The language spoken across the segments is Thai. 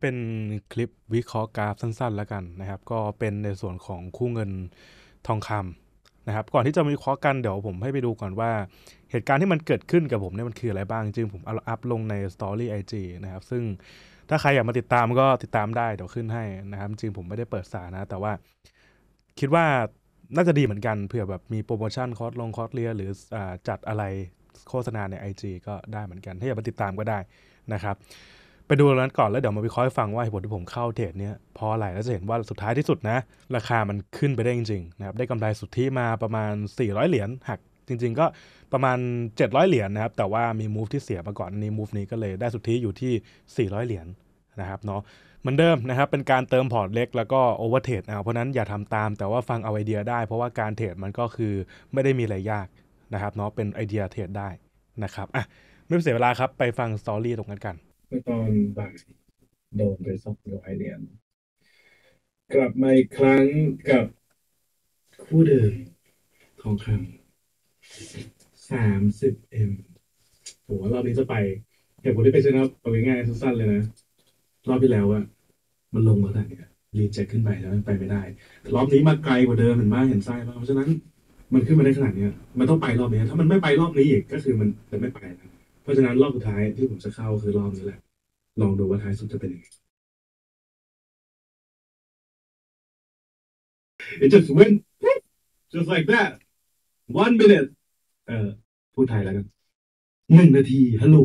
เป็นคลิปวิเคราะห์กราฟสั้นๆแล้วกันนะครับ ก็เป็นในส่วนของคู่เงินทองคำนะครับก่อนที่จะมีเคราะห์กัน เดี๋ยวผมให้ไปดูก่อนว่าเหตุการณ์ที่มันเกิดขึ้นกับผมเนี่ยมันคืออะไรบ้างจริงผมเอาอัพลงใน Story IG นะครับซึ่งถ้าใครอยากมาติดตามก็ติดตามได้เดี๋ยวขึ้นให้นะครับจริงผมไม่ได้เปิดสานะ แต่ว่า คิดว่าน่าจะดีเหมือนกันเผื่อแบบมีโปรโมชั่นคอร์สลงคอร์สเรียหรืออจัดอะไรโฆษณาใน IG ก็ได้เหมือนกันถ้าอยากมาติดตามก็ได้นะครับไปดูตรงนั้นก่อนแล้วเดี๋ยวมาวิเคราะห์ให้ฟังว่าเหตุผลที่ผมเข้าเทรดเนี้ยพออะไรแล้วจะเห็นว่าสุดท้ายที่สุดนะราคามันขึ้นไปได้จริงๆนะครับได้กำไรสุทธิมาประมาณ 400 เหรียญหักจริง ๆ ก็ประมาณ 700 เหรียญนะครับแต่ว่ามีมูฟที่เสียมาก่อนนี้มูฟนี้ก็เลยได้สุทธิอยู่ที่ 400 เหรียญนะครับเนาะหมือนเดิมนะครับเป็นการเติมพอร์ตเล็กแล้วก็โอเวอร์เทรดเอาเพราะนั้นอย่าทำตามแต่ว่าฟังเอาไอเดียได้เพราะว่าการเทรดมันก็คือไม่ได้มีอะไรยากนะครับเนาะเป็นไอเดียเทรดได้นะครับอ่ะไม่เสียเวลาครับไปฟังสตอรี่ตรงนั้นกันเมื่อตอนบ่ายโดนไปสองร้อยเหรียญกลับมาอีกครั้งกับคู่เดิมของคำสามสิบเอ็มโหรอบนี้จะไปเหตุผลที่ไปชนะเอาง่ายๆสั้นๆเลยนะรอบที่แล้วอะมันลงมาแล้วเนี่ยรีเจ็คขึ้นไปแล้วไปไม่ได้รอบนี้มาไกลกว่าเดิมเห็นไหมเห็นไส้เพราะฉะนั้น มันขึ้นมาได้ขนาดเนี้ย มันต้องไปรอบนี้ถ้ามันไม่ไปรอบนี้อีกก็คือมันจะไม่ไปนะราะฉะนั้นรอบสุดท้ายที่ผมจะเข้าคือรอบนี้แหละ ลองดูว่าท้ายสุดจะเป็นยังไง it just went just like that one minute เอ่อพูดไทยแล้วกันหนึ่งนาทีฮัลโหล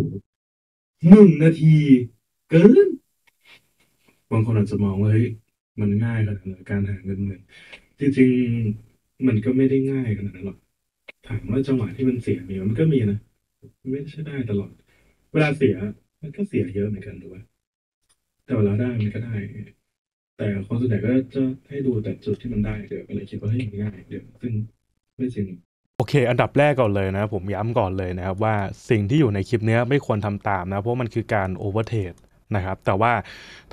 หนึ่งนาทีเกินบางคนอาจจะมองว่าเฮ้ยมันง่ายขนาดนั้นการหาเงินเงินจริง ๆ มันก็ไม่ได้ง่ายขนาดนั้นหรอกถามว่าจังหวะที่มันเสียมี มันก็มีนะไม่ใช่ได้ตลอด เวลาเสียมันก็เสียเยอะเหมือนกันถูกไหมแต่เวลาได้มันก็ได้ แต่คนส่วนใหญ่ก็จะให้ดูแต่จุดที่มันได้เดี๋ยวก็เลยคิดว่าให้ง่ายเดี๋ยว ซึ่งไม่ใช่งโอเค อันดับแรกก่อนเลยนะ ผมย้ำก่อนเลยนะครับ ว่าสิ่งที่อยู่ในคลิปนี้ไม่ควรทำตามนะ เพราะมันคือการโอเวอร์เทรดนะครับ แต่ว่า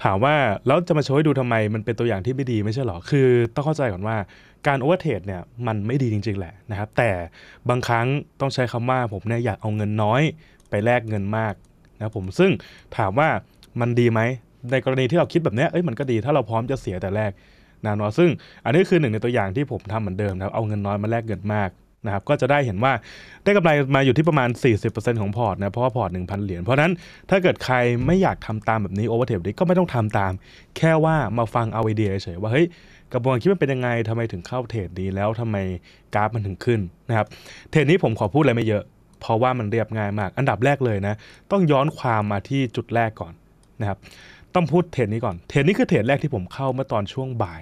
ถามว่า แล้วจะมาโชว์ให้ดูทำไม มันเป็นตัวอย่างที่ไม่ดีไม่ใช่หรอ คือ ต้องเข้าใจก่อนว่าการโอเวอร์เทรดเนี่ยมันไม่ดีจริง ๆ แหละนะครับแต่บางครั้งต้องใช้คำว่าผมเนี่ยอยากเอาเงินน้อยไปแลกเงินมากนะผมซึ่งถามว่ามันดีไหม ในกรณีที่เราคิดแบบนี้เอ้ยมันก็ดีถ้าเราพร้อมจะเสียแต่แรกนะเนาะซึ่ง อันนี้คือหนึ่งในตัวอย่างที่ผมทำเหมือนเดิมนะเอาเงินน้อยมาแลกเงินมากนะครับก็จะได้เห็นว่าได้กำไรมาอยู่ที่ประมาณ 40%ของพอร์ตนะเพราะว่าพอร์ต 1,000 เหรียญ เพราะนั้น ถ้าเกิดใครไม่อยากทำตามแบบนี้โอเวอร์เทปนี้ก็ไม่ต้องทำตาม แค่ว่ามาฟังเอาไอเดียเฉยว่าเฮ้ยกระบวนการคิดมันเป็นยังไงทำไมถึงเข้าเทรดนีแล้วทำไมกราฟมันถึงขึ้นนะครับเทรดนี้ผมขอพูดอะไรไม่เยอะ เพราะว่ามันเรียบง่ายมาก อันดับแรกเลยนะต้องย้อนความมาที่จุดแรกก่อนนะครับต้องพูดเทรดนี้ก่อนเทรดนี้คือเทรดแรกที่ผมเข้าเมื่อตอนช่วงบ่าย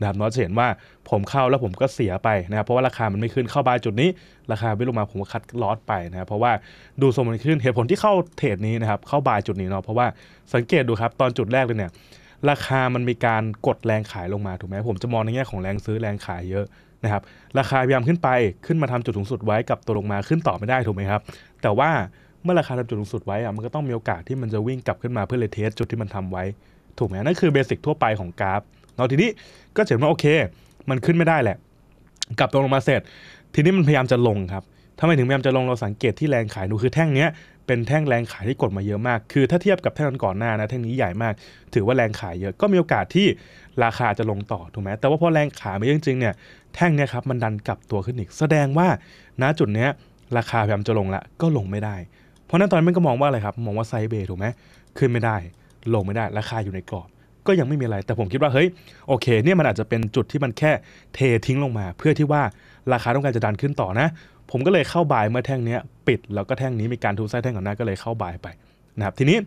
นะครับน้อยจะเห็นว่าผมเข้าแล้วผมก็เสียไปนะครับเพราะว่าราคามันไม่ขึ้นเข้าบายจุดนี้ ราคาไม่ลงมาผมก็คัดลอสไปนะครับเพราะว่าดูสมมติขึ้นเหตุผลที่เข้าเทรดนี้นะครับเข้าบายจุดนี้เนาะเพราะว่าสังเกตดูครับตอนจุดแรกเลยเนี่ย ราคามันมีการกดแรงขายลงมาถูกไหมผมจะมองในแง่ของแรงซื้อแรงขายเยอะนะครับราคาพยายามขึ้นไปขึ้นมาทำจุดสูงสุดไว้กับตัวลงมาขึ้นต่อไม่ได้ถูกไหมครับ แต่ว่าเมื่อราคาทำจุดสูงสุดไว้อะมันก็ต้องมีโอกาสที่มันจะวิ่งกลับขึ้นมาเพื่อเลเทสจุดที่มันทำไว้ ถูกไหมนั่นคือเบสิกทั่วไปของกราฟเราทีนี้ก็เห็นว่าโอเคมันขึ้นไม่ได้แหละกลับตรงลงมาเสร็จ ทีนี้มันพยายามจะลงครับทำไมถึงพยายามจะลงเราสังเกตที่แรงขายดูคือแท่งเนี้ยเป็นแท่งแรงขายที่กดมาเยอะมาก คือถ้าเทียบกับแท่งก่อนหน้านะแท่งนี้ใหญ่มาก ถือว่าแรงขายเยอะก็มีโอกาสที่ราคาจะลงต่อถูกไหมแต่ว่าพอแรงขายมาเยอะจริงเนี่ยแท่งเนี้ยครับมันดันกลับตัวขึ้นอีก แสดงว่าณจุดเนี้ย ราคาพยายามจะลงละก็ลงไม่ได้ เพราะนั้นตอนนั้นมันก็มองว่าอะไรครับมองว่าไซเบร์ถูกไหมขึ้นไม่ได้ลงไม่ได้ราคาอยู่ในกรอบก็ยังไม่มีอะไร แต่ผมคิดว่า เฮ้ย โอเค เนี่ย มันอาจจะเป็นจุดที่มันแค่เททิ้งลงมา เพื่อที่ว่าราคาต้องการจะดันขึ้นต่อนะ ผมก็เลยเข้าบายเมื่อแท่งนี้ปิดแล้วก็แท่งนี้มีการทุบไส้แท่งก่อนหน้าก็เลยเข้าบายไปนะครับ ทีนี้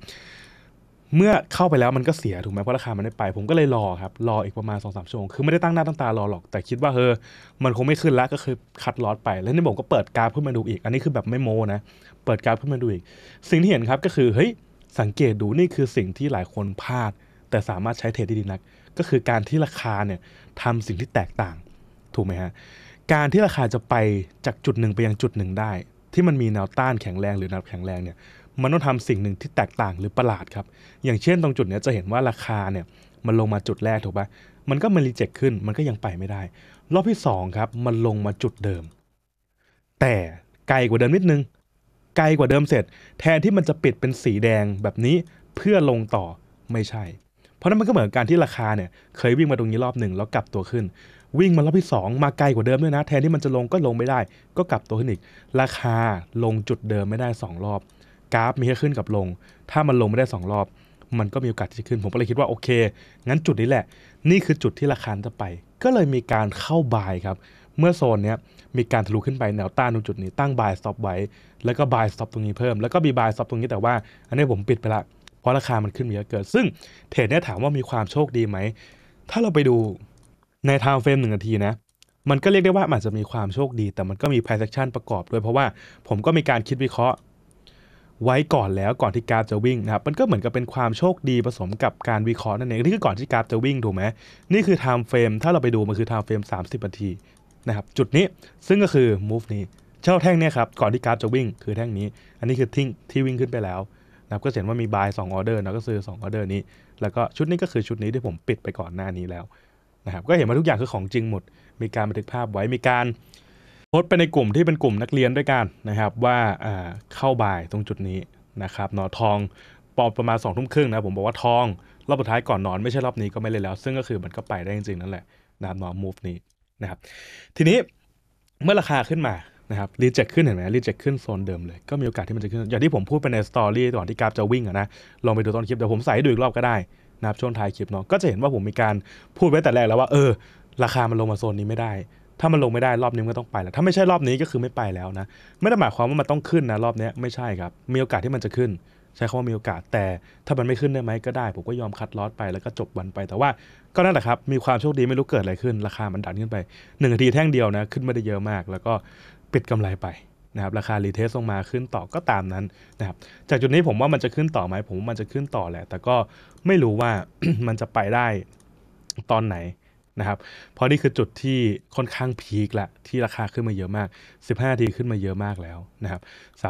เมื่อเข้าไปแล้วมันก็เสียถูกไหมเพราะราคามันไม่ไป ผมก็เลยรอครับ รออีกประมาณสองสามชั่วโมงคือไม่ได้ตั้งหน้าตั้งตารอหรอก แต่คิดว่าเออมันคงไม่ขึ้นแล้วก็คือคัดลอดไป แล้วนี่ผมก็เปิดกราฟขึ้นมาดูอีก อันนี้คือแบบไม่โมนะเปิดกราฟขึ้นมาดูอีกสิ่งที่เห็นครับก็คือเฮ้ยสังเกตดูนี่คือสิ่งที่หลายคนพลาดแต่สามารถใช้เทรดได้ดีนักก็คือการที่ราคาเนี่ยทำสิ่งที่แตกต่าง ถูกไหมฮะการที่ราคาจะไปจากจุดหนึ่งไปยังจุดหนึ่งได้ ที่มันมีแนวต้านแข็งแรงหรือแนวแข็งแรงเนี่ยมันต้องทำาสิ่งหนึ่งที่แตกต่างหรือประหลาดครับอย่างเช่นตรงจุดนี้จะเห็นว่าราคาเนี่ยมันลงมาจุดแรกถูกปะมันก็มารีเจ็คขึ้นมันก็ยังไปไม่ได้ รอบที่2ครับมันลงมาจุดเดิม แต่ไกลกว่าเดิมนิดนึงไกลกว่าเดิมเสร็จ แทนที่มันจะปิดเป็นสีแดงแบบนี้เพื่อลงต่อไม่ใช่เพราะนั้นมันก็เหมือนการที่ราคาเนี่ยเคยวิ่งมาตรงนี้รอบหนึ่งแล้วกลับตัวขึ้น วิ่งมารอบที่ 2 มาไกลกว่าเดิมด้วยนะ แทนที่มันจะลงก็ลงไม่ได้ ก็กลับตัวขึ้นอีกราคาลงจุดเดิมไม่ได้ 2 รอบกราฟมีแค่ขึ้นกับลง ถ้ามันลงไม่ได้ 2 รอบ มันก็มีโอกาสที่จะขึ้นผมก็เลยคิดว่าโอเค งั้นจุดนี้แหละ นี่คือจุดที่ราคาจะไป ก็เลยมีการเข้าบายครับเมื่อโซนเนี้ยมีการทะลุขึ้นไปแนวต้านตรงจุดนี้ตั้งบายสต็อปไว้แล้วก็บายสต็อปตรงนี้เพิ่ม แล้วก็มีบายสต็อปตรงนี้แต่ว่าอันนี้ผมปิดไปละเพราะราคา มันขึ้นเยอะเกินซึ่งเทรดเนี่ยถามว่ามีความโชคดีไหม ถ้าเราไปดูในไทม์เฟรมหนึ่งนาทีนะ มันก็เรียกได้ว่าอาจจะมีความโชคดี แต่มันก็มีไพรเซ a c t นประกอบด้วยเพราะว่าผมก็มีการคิดวิเคราะห์ ไว้ก่อนแล้ว ก่อนที่กราฟจะวิ่งนะครับ มันก็เหมือนกับเป็นความโชคดีผสมกับการวิเคราะห์นั่นเองนี่คือก่อนที่กราฟจะวิ่งถูกไหมนี่คือไทม์เฟรมถ้าเราไปดู มันคือไทม์เฟรม30นาทีนะครับ จุดนี้ ซึ่งก็คือมูฟนี้เจ้าแท่งเนี่ยครับ ก่อนที่กราฟจะวิ่งคือแท่งนี้ อันนี้คือทิ้งที่วิ่งขึ้นไปแล้วครับก็เห็นว่ามีบาย2ออเดอร์นะก็ซื้อ2ออเดอร์นี้ แล้วก็ชุดนี้ก็คือชุดนี้ที่ผมปิดไปก่อนหน้านี้แล้วนะครับก็เห็นว่าทุกอย่างคือของจริงหมด มีการบันทึกภาพไว้มีการโพสต์ไปในกลุ่มที่เป็นกลุ่มนักเรียนด้วยกันนะครับว่าเข้าบ่ายตรงจุดนี้นะครับหนอทองปอประมาณ2องทุ่มครึ่งนะผมบอกว่าทองรอบสุดท้ายก่อนนอนไม่ใช่รอบนี้ก็ไม่เลยแล้ว ซึ่งก็คือมันก็ไปได้จริงๆนั่นแหละนะครับหนอมูฟนี้นะครับทีนี้เมื่อราคาขึ้นมานะครับรีเจ็คขึ้นเห็นไหมรีเจ็คขึ้นโซนเดิมเลย ก็มีโอกาสที่มันจะขึ้น อย่างที่ผมพูดไปในสตอรี่ก่อนที่กราฟจะวิ่งนะลองไปดูตอนคลิปเดี๋ยวผมใส่ดูอีกรอบก็ได้นะครับช่วงท้ายคลิปเนาะก็จะเห็นว่าผมมีการพูดไว้แต่แรกแล้วว่าเออ ราคามันลงมาโซนนี้ไม่ได้ ถ้ามันลงไม่ได้รอบนี้ก็ต้องไปแล้ว ถ้าไม่ใช่รอบนี้ก็คือไม่ไปแล้วนะไม่ได้หมายความว่ามันต้องขึ้นนะรอบนี้ไม่ใช่ครับ มีโอกาสที่มันจะขึ้นใช้คำว่ามีโอกาสแต่ถ้ามันไม่ขึ้นได้ไหมก็ได้ ผมก็ยอมคัดลอสไปแล้วก็จบวันไปแต่ว่าก็นั่นแหละครับมีความโชคดีไม่รู้เกิดอะไรขึ้น ราคามันดันขึ้นไป1นาทีแท่งเดียวนะขึ้นไม่ได้เยอะมากแล้วก็ปิดกำไรไปนะครับราคารีเทสลงมาขึ้นต่อก็ตามนั้นนะครับจากจุดนี้ผมว่ามันจะขึ้นต่อไหมผมว่ามันจะขึ้นต่อแหละแต่ก็ไม่รู้ว่ามันจะไปได้ตอนไหนนะครับเพราะนี่คือจุดที่ค่อนข้างพีคละที่ราคาขึ้นมาเยอะมาก 15นาทีขึ้นมาเยอะมากแล้วนะครับ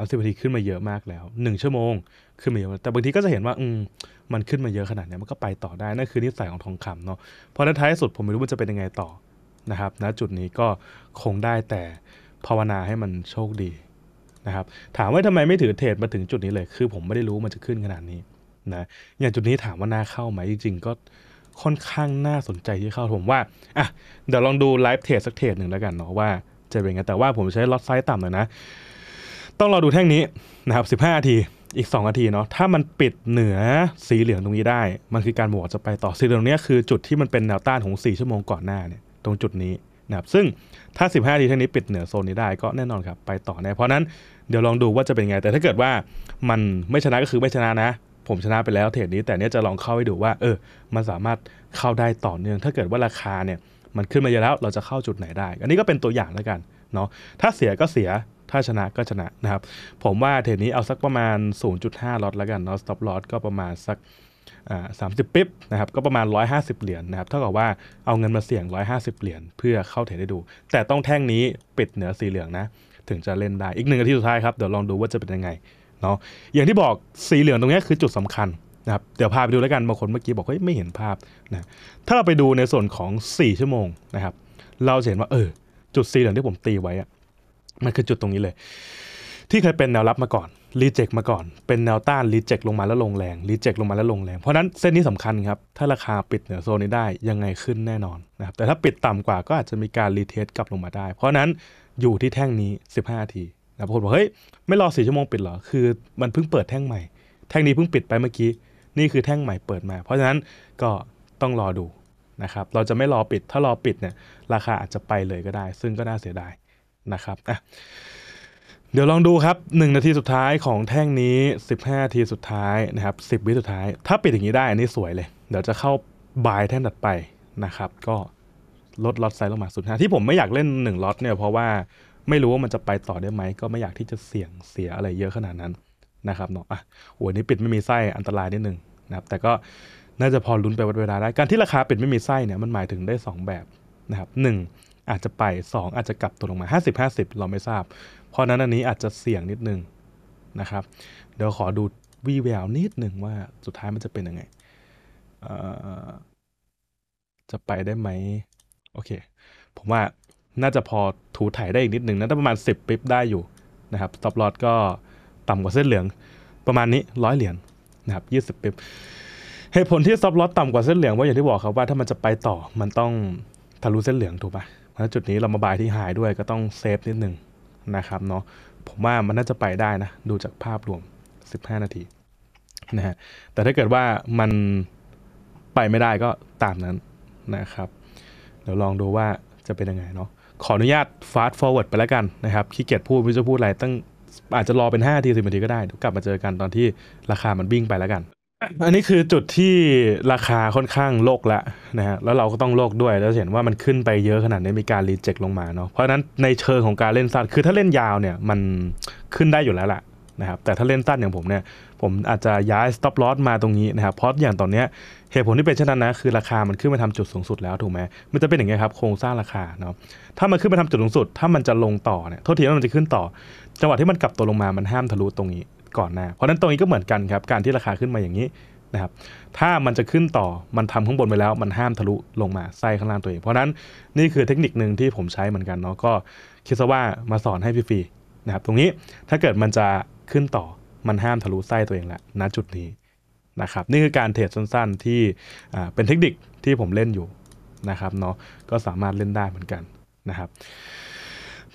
30นาทีขึ้นมาเยอะมากแล้ว 1ชั่วโมงขึ้นมาเยอะแต่บางทีก็จะเห็นว่าอืมมันขึ้นมาเยอะขนาดนี้มันก็ไปต่อได้นั่นคือนิสัยของทองคำเนาะพอในท้ายสุดผมไม่รู้มันจะเป็นยังไงต่อนะครับณนะจุดนี้ก็คงได้แต่ภาวนาให้มันโชคดีนะครับถามว่าทำไมไม่ถือเทรดมาถึงจุดนี้เลย คือผมไม่ได้รู้มันจะขึ้นขนาดนี้นะอย่างจุดนี้ถามว่าน่าเข้าไหมจริงๆก็ค่อนข้างน่าสนใจที่เข้าผมว่าอ่ะเดี๋ยวลองดูไลฟ์เทรดสักเทรดหนึ่งแล้วกันเนาะว่าจะเป็นไงแต่ว่าผมใช้ล็อตไซส์ต่ำหน่อยนะ ต้องรอดูแท่งนี้นะครับ15นาทีอีก2นาทีเนาะถ้ามันปิดเหนือสีเหลืองตรงนี้ได้ มันคือการบวกจะไปต่อสีเหลืองนี้คือ จุดที่มันเป็นแนวต้านของ 4 ชั่วโมงก่อนหน้าเนี่ยตรงจุดนี้นะครับซึ่งถ้า 15ทีเท่านี้ปิดเหนือโซนนี้ได้ก็แน่นอนครับไปต่อแน่เพราะนั้นเดี๋ยวลองดูว่าจะเป็นไงแต่ถ้าเกิดว่ามันไม่ชนะก็คือไม่ชนะนะ ผมชนะไปแล้วเทรดนี้แต่เนี้ยจะลองเข้าให้ดูว่าเออมันสามารถเข้าได้ต่อเนื่องถ้าเกิดว่าราคาเนี่ยมันขึ้นมาเยอะแล้วเราจะเข้าจุดไหนได้ อันนี้ก็เป็นตัวอย่างแล้วกันเนาะถ้าเสียก็เสียถ้าชนะก็ชนะนะครับผมว่าเทรดนี้เอาสักประมาณ0.5ล็อตแล้วกันเนาะสต็อปลอตก็ประมาณสักสามสิบปิ๊บนะครับก็ประมาณ 150 เหรียญนนะครับเท่ากับว่าเอาเงินมาเสี่ยง 150 เหรียญเพื่อเข้าเทรดได้ดู แต่ต้องแท่งนี้ปิดเหนือสีเหลืองนะถึงจะเล่นได้อีกหนึ่งนาทีสุดท้ายครับ เดี๋ยวลองดูว่าจะเป็นยังไงเนาะอย่างที่บอกสีเหลืองตรงนี้คือจุดสำคัญนะครับเดี๋ยวพาไปดูแล้วกันบางคนเมื่อกี้บอกเฮ้ยไม่เห็นภาพนะถ้าเราไปดูในส่วนของ4ชั่วโมงนะครับเราเห็นว่าเออจุดสีเหลืองที่ผมตีไว้อะมันคือจุดตรงนี้เลย ที่เคยเป็นแนวรับมาก่อนรีเจ็คมาก่อน เป็นแนวต้านรีเจ็คลงมาแล้วลงแรง รีเจ็คลงมาแล้วลงแรง เพราะนั้นเส้นนี้สำคัญครับ ถ้าราคาปิดเหนือโซนนี้ได้ยังไงขึ้นแน่นอนนะครับ แต่ถ้าปิดต่ำกว่าก็อาจจะมีการรีเทสกลับลงมาได้ เพราะนั้นอยู่ที่แท่งนี้ 15นาทีนะบางคนบอกเฮ้ย ไม่รอสี่ชั่วโมงปิดเหรอ คือมันเพิ่งเปิดแท่งใหม่ แท่งนี้เพิ่งปิดไปเมื่อกี้ นี่คือแท่งใหม่เปิดมา เพราะฉะนั้นก็ต้องรอดูนะครับ เราจะไม่รอปิด ถ้ารอปิดเนี่ยราคาอาจจะไปเลยก็ได้ ซึ่งก็น่าเสียดายนะครับอ่ะเดี๋ยวลองดูครับ 1นาทีสุดท้ายของแท่งนี้ 15นาทีสุดท้ายนะครับ10 วิสุดท้าย ถ้าปิดอย่างนี้ได้ อันนี้สวยเลย เดี๋ยวจะเข้าบายแท่งถัดไปนะครับ ก็ลดล็อตไซส์ลงมาสุดท้ายที่ผมไม่อยากเล่น1ล็อตเนี่ย เพราะว่าไม่รู้ว่ามันจะไปต่อได้ไหม ก็ไม่อยากที่จะเสี่ยงเสียอะไรเยอะขนาดนั้นนะครับเนาะอ่ะโอ้ยนี้ปิดไม่มีไส้อันตรายนิดนึงนะครับ แต่ก็น่าจะพอลุ้นไปวัดเวลาได้ การที่ราคาปิดไม่มีไส้เนี่ย มันหมายถึงได้ 2 แบบนะครับหอาจจะไป 2 อาจจะกลับตัวลงมา 50 50 เราไม่ทราบเพราะนั้นอันนี้อาจจะเสี่ยงนิดนึงนะครับ เดี๋ยวขอดูวีแววนิดหนึ่งว่าสุดท้ายมันจะเป็นยังไงจะไปได้ไหมโอเค ผมว่าน่าจะพอถูถ่ายได้อีกนิดหนึ่งนะาประมาณ 10ปิ๊บได้อยู่นะครับสต็อปลอตก็ต่ำกว่าเส้นเหลือง ประมาณนี้ร้อยเหรียญนนะครับยี่สิบปิ๊บเหตุผลที่สต็อปลอตต่ำกว่าเส้นเหลืองว่าอย่างที่บอกครับว่าถ้ามันจะไปต่อมันต้องทะลุเส้นเหลืองถูกปะ่ะจุดนี้เรามาบายที่หายด้วยก็ต้องเซฟนิดหนึ่งนะครับเนาะผมว่ามันน่าจะไปได้นะดูจากภาพรวม 15 นาทีนะฮะแต่ถ้าเกิดว่ามันไปไม่ได้ก็ตามนั้นนะครับเดี๋ยวลองดูว่าจะเป็นยังไงเนาะขออนุญาตฟาสต์ฟอร์เวิร์ดไปแล้วกันนะครับขี้เกียจพูดไม่จะพูดอะไรตั้งอาจจะรอเป็น5ทีสิบนาทีก็ได้กลับมาเจอกันตอนที่ราคามันบิ่งไปแล้วกันอันนี้คือจุดที่ราคาค่อนข้างโลกละนะฮะแล้วเราก็ต้องโลกด้วย แล้วเห็นว่ามันขึ้นไปเยอะขนาดนี้มีการรีเจ็คลงมาเนาะเพราะนั้นในเชิงของการเล่นสั้นคือถ้าเล่นยาวเนี่ยมันขึ้นได้อยู่แล้วล่ะนะครับแต่ถ้าเล่นสั้นอย่างผมเนี่ยผมอาจจะย้าย stop loss มาตรงนี้นะครับเพราะอย่างตอนเนี้ยเหตุผลที่เป็นเช่นนั้นนะคือราคามันขึ้นมาทำจุดสูงสุดแล้วถูกไหมมันจะเป็นอย่างไงครับโครงสร้างราคาเนาะถ้ามันขึ้นมาทำจุดสูงสุด ถ้ามันจะลงต่อเนี่ยโทษที่มันจะขึ้นต่อ จังหวะที่มันกลับตัวลงมามันห้ามทะลุตรงนี้ก่อนหน้าเพราะนั้นตรงนี้ก็เหมือนกันครับการที่ราคาขึ้นมาอย่างนี้นะครับถ้ามันจะขึ้นต่อมันทำข้างบนไปแล้ว มันห้ามทะลุลงมาไส้ข้างล่างตัวเอง เพราะนั้นนี่คือเทคนิคหนึ่งที่ผมใช้เหมือนกันเนาะก็คิดซะว่ามาสอนให้ฟรีๆนะครับตรงนี้ถ้าเกิดมันจะขึ้นต่อมันห้ามทะลุไส้ตัวเองละณจุดนี้นะครับนี่คือการเทรดสั้นๆที่เป็นเทคนิคที่ผมเล่นอยู่นะครับเนาะก็สามารถเล่นได้เหมือนกันนะครับ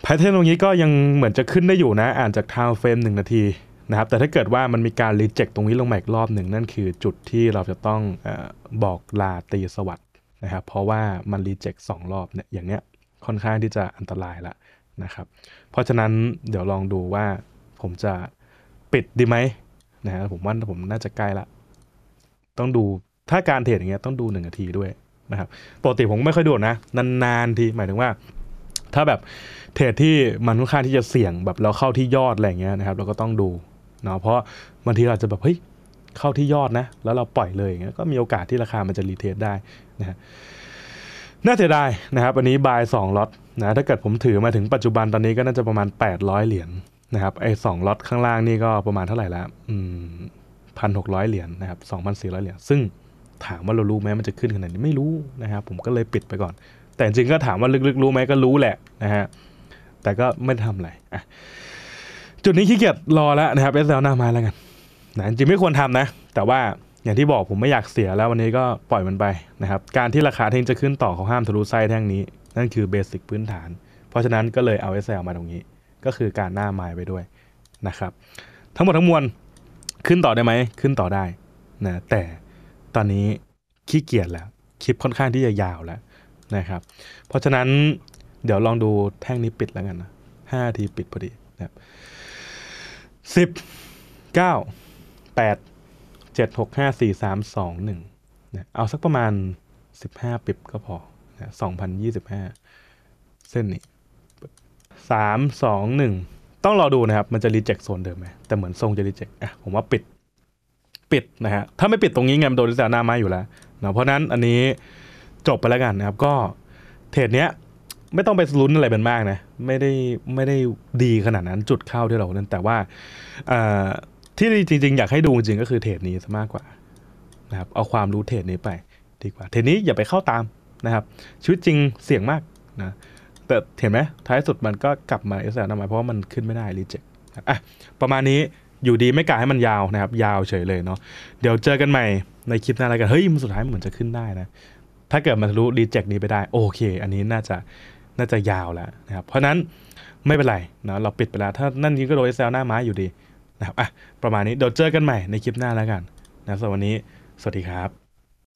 แพทเทิร์นตรงนี้ก็ยังเหมือนจะขึ้นได้อยู่นะอ่านจากทาวเฟรมหนึ่งนาทีนะครับแต่ถ้าเกิดว่ามันมีการรีเจ็คตรงนี้ลงมาอีกรอบหนึ่งนั่นคือจุดที่เราจะต้องอบอกลาตีสวัสดนะครับ เพราะว่ามันรีเจ็คสองรอบเนี่ยอย่างเนี้ยค่อนข้างที่จะอันตรายละนะครับ เพราะฉะนั้นเดี๋ยวลองดูว่าผมจะปิดดีไหมนะฮะผมว่าผมน่าจะใกล้ละ ต้องดูถ้าการเทรดอย่างเงี้ยต้องดูหนึ่งนาทีด้วยนะครับปกติผมไม่ค่อยดูนะนานๆที หมายถึงว่า ถ้าแบบเทรดที่มันค่อนข้างที่จะเสี่ยงแบบเราเข้าที่ยอดอะไรเงี้ยนะครับเราก็ต้องดูเนาะเพราะบางทีเราจะแบบ เฮ้ย เข้าที่ยอดนะแล้วเราปล่อยเลยอย่างเงี้ยก็มีโอกาสที่ราคามันจะรีเทสได้นะฮะน่าเสียดายนะครับอันนี้บายสองล็อตนะถ้าเกิดผมถือมาถึงปัจจุบันตอนนี้ก็น่าจะประมาณ 800 เหรียญนนะครับไอ้สองล็อตข้างล่างนี่ก็ประมาณเท่าไหร่ละพันหกร้อยเหรียญนนะครับสองพันสี่ร้อยเหรียญซึ่งถามว่าเรารู้ไหมมันจะขึ้นขนาดนี้ไม่รู้นะครับผมก็เลยปิดไปก่อน แต่จริงก็ถามว่าลึกๆ รู้ไหมก็รู้แหละนะฮะแต่ก็ไม่ทำอะไรอ่ะจุดนี้ขี้เกียจรอแล้วนะครับเอสแล้วหน้าไม้แล้วกันนะจริงไม่ควรทำนะ แต่ว่าอย่างที่บอกผมไม่อยากเสียแล้ววันนี้ก็ปล่อยมันไป นะครับ การที่ราคาเทงจะขึ้นต่อเขาห้ามทะลุไส้แท่งนี้ นั่นคือเบสิกพื้นฐาน เพราะฉะนั้นก็เลยเอาเอสอลมาตรงนี้ ก็คือการหน้าไม้ไปด้วยนะครับ ทั้งหมดทั้งมวลขึ้นต่อได้ไหมขึ้นต่อได้นะแต่ตอนนี้ขี้เกียจแล้วคลิปค่อนข้างที่จะยาวแล้วนะครับ เพราะฉะนั้น เดี๋ยวลองดูแท่งนี้ปิดแล้วกันนะห้าทีปิดพอดีนะครับสิบเก้าแปดเจ็ดหกห้าสี่สามสองหนึ่งเอาสักประมาณสิบห้าปิบก็พอสองพันยี่สิบห้าเส้นนี้สามสองหนึ่งต้องรอดูนะครับมันจะรีเจ็คโซนเดิมไหม แต่เหมือนทรงจะรีเจ็คอ่ะผมว่าปิดปิดนะฮะถ้าไม่ปิดตรงนี้ไงนมัโดนดิสานามาอยู่แล้วเนาะเพราะนั้นอันนี้จบไปแล้วกันนะครับก็เทรดเนี้ยไม่ต้องไปลุ้นอะไรเป็นมากนะ ไม่ได้ไม่ได้ดีขนาดนั้นจุดเข้าที่เราเล่นแต่ว่าที่จริงๆ อยากให้ดูจริงก็คือเทรดนี้ซะมากกว่านะครับเอาความรู้เทรดนี้ไปดีกว่า เทรดนี้อย่าไปเข้าตามนะครับชีวิตจริงเสี่ยงมากนะแต่เห็นไหมท้ายสุดมันก็กลับมาเอสแอนด์มเพราะว่ามันขึ้นไม่ได้รีเจ็คอ่ะประมาณนี้อยู่ดีไม่กะให้มันยาวนะครับยาวเฉยเลยเนาะเดี๋ยวเจอกันใหม่ในคลิปหน้าอะไรกันเฮ้ยมันสุดท้ายมันเหมือนจะขึ้นได้นะถ้าเกิดมันรู้รีเจ็คนี้ไปได้โอเค อันนี้น่าจะน่าจะยาวแล้วนะครับ เพราะนั้นไม่เป็นไรนะเราปิดไปแล้วถ้านั่นนี้ก็โดนอสเซลหน้าม้าอยู่ดีนะครับอ่ะประมาณนี้เดี๋ยวเจอกันใหม่ในคลิปหน้าแล้วกัน นะสำหรับวันนี้สวัสดีครับ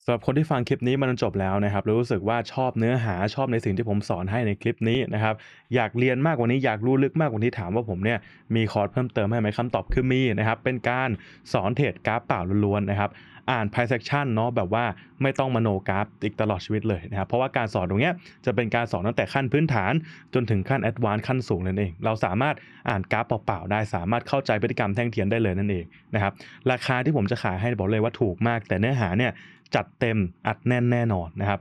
สำหรับ คนที่ฟังคลิปนี้มันจบแล้วนะครับรู้สึกว่าชอบเนื้อหาชอบในสิ่งที่ผมสอนให้ในคลิปนี้นะครับ อยากเรียนมากกว่านี้อยากรู้ลึกมากกว่านี้ถามว่าผมเนี่ยมีคอร์สเพิ่มเติมให้ไหมคำตอบคือมีนะครับ เป็นการสอนเทรดกราฟเปล่าล้วนๆนะครับอ่าน price action เนาะแบบว่าไม่ต้องมโนกราฟอีกตลอดชีวิตเลยนะครับ เพราะว่าการสอนตรงเนี้ยจะเป็นการสอนตั้งแต่ขั้นพื้นฐานจนถึงขั้นแอดวานซ์ขั้นสูงเลยเอง เราสามารถอ่านกราฟเปล่า ๆ ได้สามารถเข้าใจพฤติกรรมแท่งเทียนได้เลยนั่นเองนะครับ ราคาที่ผมจะขายให้บอกเลยว่าถูกมากแต่เนื้อหาเนี่ย จัดเต็มอัดแน่นแน่นอนนะครับ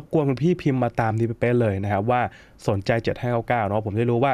บกวนคุณพี่พิมพ์มาตามที่เป๊ะเลยนะครับว่าสนใจ7599เนาะผมได้รู้ว่า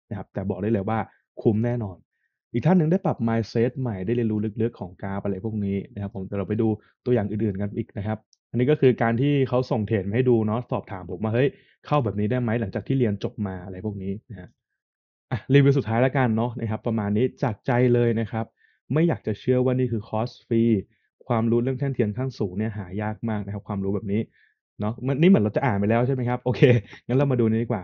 ะครับแต่บอกได้เลยว่าคุ้มแน่นอน อีกท่านหนึ่งได้ปรับ mindset ใหม่ได้เรียนรู้ลึก ๆของกาอะไรพวกนี้นะครับผมเดี๋ยวเราไปดูตัวอย่างอื่นๆกันอีกนะครับ อันนี้ก็คือการที่เขาส่งเทรดมาให้ดูเนาะสอบถามผมว่าเฮ้ย เข้าแบบนี้ได้ไหมหลังจากที่เรียนจบมาอะไรพวกนี้นะฮะอ่ะรีวิวสุดท้ายแล้วกันเนาะนะครับ ประมาณนี้จากใจเลยนะครับ ไม่อยากจะเชื่อว่านี่คือคอร์สฟรีความรู้เรื่องแท่นเทียนขั้นสูงเนี่ยหายากมากนะครับ ความรู้แบบนี้เนาะมันนี่เหมือนเราจะอ่านไปแล้วใช่ไหมครับโอเคงั้นเรามาดูนี้ดีกว่า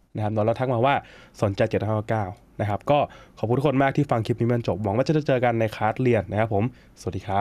นะครับ์เราทักมาว่าสนใจ7้9นะครับ ก็ขอบคุณทุกคนมากที่ฟังคลิปนี้มันจบ หวังว่าจะเจอกันในคลาสเรียนนะครับผม สวัสดีครับ